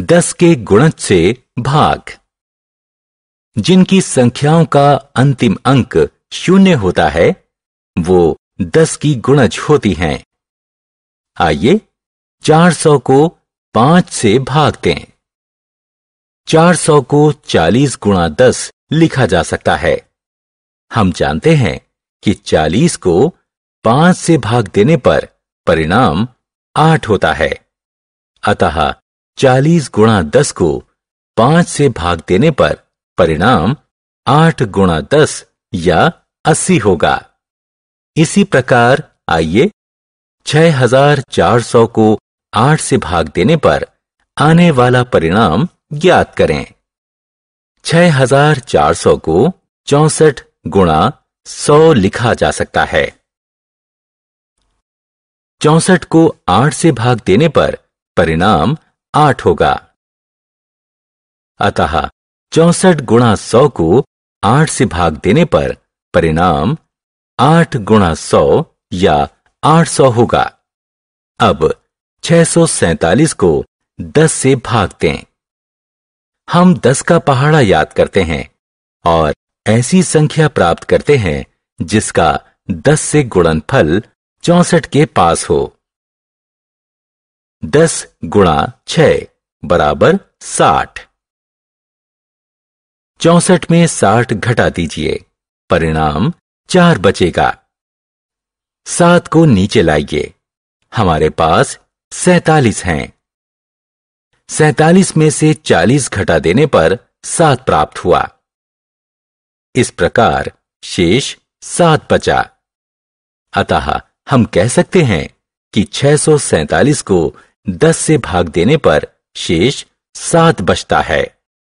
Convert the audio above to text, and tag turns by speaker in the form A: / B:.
A: दस के गुणज से भाग जिनकी संख्याओं का अंतिम अंक शून्य होता है वो दस की गुणज होती हैं। आइए 400 को पांच से भाग दें 400 को 40 गुणा दस लिखा जा सकता है हम जानते हैं कि 40 को पांच से भाग देने पर परिणाम आठ होता है अतः चालीस गुणा दस को पांच से भाग देने पर परिणाम आठ गुणा दस या अस्सी होगा इसी प्रकार आइए हजार चार सौ को आठ से भाग देने पर आने वाला परिणाम ज्ञात करें हजार चार सौ को चौसठ गुणा सौ लिखा जा सकता है चौसठ को आठ से भाग देने पर परिणाम आठ होगा अतः चौसठ गुणा सौ को आठ से भाग देने पर परिणाम आठ गुणा सौ या आठ सौ होगा अब छह सौ सैतालीस को दस से भाग दें हम दस का पहाड़ा याद करते हैं और ऐसी संख्या प्राप्त करते हैं जिसका दस से गुणनफल चौसठ के पास हो दस गुणा छ बराबर साठ चौसठ में साठ घटा दीजिए परिणाम चार बचेगा सात को नीचे लाइए हमारे पास सैतालीस हैं सैतालीस में से चालीस घटा देने पर सात प्राप्त हुआ इस प्रकार शेष सात बचा अतः हम कह सकते हैं कि छह को दस से भाग देने पर शेष सात बचता है